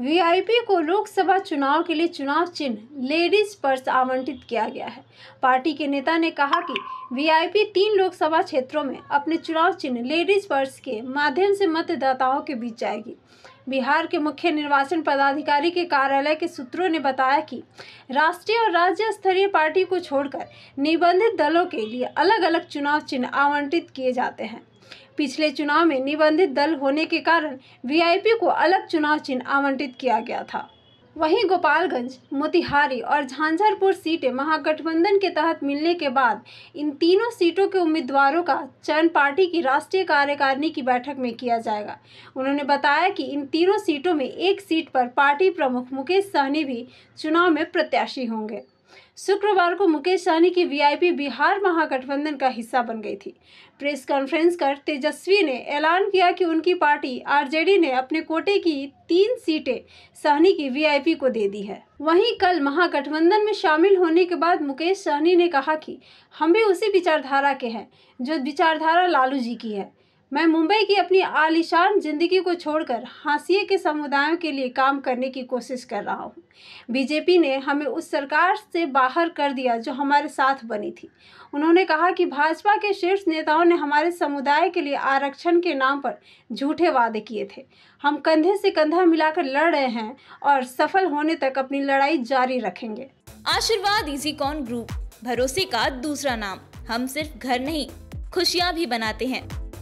VIP को लोकसभा चुनाव के लिए चुनाव चिन्ह लेडीज पर्स आवंटित किया गया है पार्टी के नेता ने कहा कि वीआईपी तीन लोकसभा क्षेत्रों में अपने चुनाव चिन्ह लेडीज पर्स के माध्यम से मतदाताओं के बीच जाएगी बिहार के मुख्य निर्वाचन पदाधिकारी के कार्यालय के सूत्रों ने बताया कि राष्ट्रीय और राज्य स्तरीय पार्टी को छोड़कर निबंधित दलों के लिए अलग अलग चुनाव चिन्ह आवंटित किए जाते हैं पिछले चुनाव में निबंधित दल होने के कारण वीआईपी को अलग चुनाव चिन्ह आवंटित किया गया था वहीं गोपालगंज मोतिहारी और झांझरपुर सीटें महागठबंधन के तहत मिलने के बाद इन तीनों सीटों के उम्मीदवारों का चयन पार्टी की राष्ट्रीय कार्यकारिणी की बैठक में किया जाएगा उन्होंने बताया कि इन तीनों सीटों में एक सीट पर पार्टी प्रमुख मुकेश सहनी भी चुनाव में प्रत्याशी होंगे शुक्रवार को मुकेश सहनी की वीआईपी बिहार महागठबंधन का हिस्सा बन गई थी प्रेस कॉन्फ्रेंस कर तेजस्वी ने ऐलान किया कि उनकी पार्टी आरजेडी ने अपने कोटे की तीन सीटें सहनी की वीआईपी को दे दी है वहीं कल महागठबंधन में शामिल होने के बाद मुकेश सहनी ने कहा कि हम भी उसी विचारधारा के हैं जो विचारधारा लालू जी की है मैं मुंबई की अपनी आलिशान ज़िंदगी को छोड़कर हाशिए के समुदायों के लिए काम करने की कोशिश कर रहा हूँ बीजेपी ने हमें उस सरकार से बाहर कर दिया जो हमारे साथ बनी थी उन्होंने कहा कि भाजपा के शीर्ष नेताओं ने हमारे समुदाय के लिए आरक्षण के नाम पर झूठे वादे किए थे हम कंधे से कंधा मिलाकर लड़ रहे हैं और सफल होने तक अपनी लड़ाई जारी रखेंगे आशीर्वाद कौन ग्रुप भरोसे का दूसरा नाम हम सिर्फ घर नहीं खुशियाँ भी बनाते हैं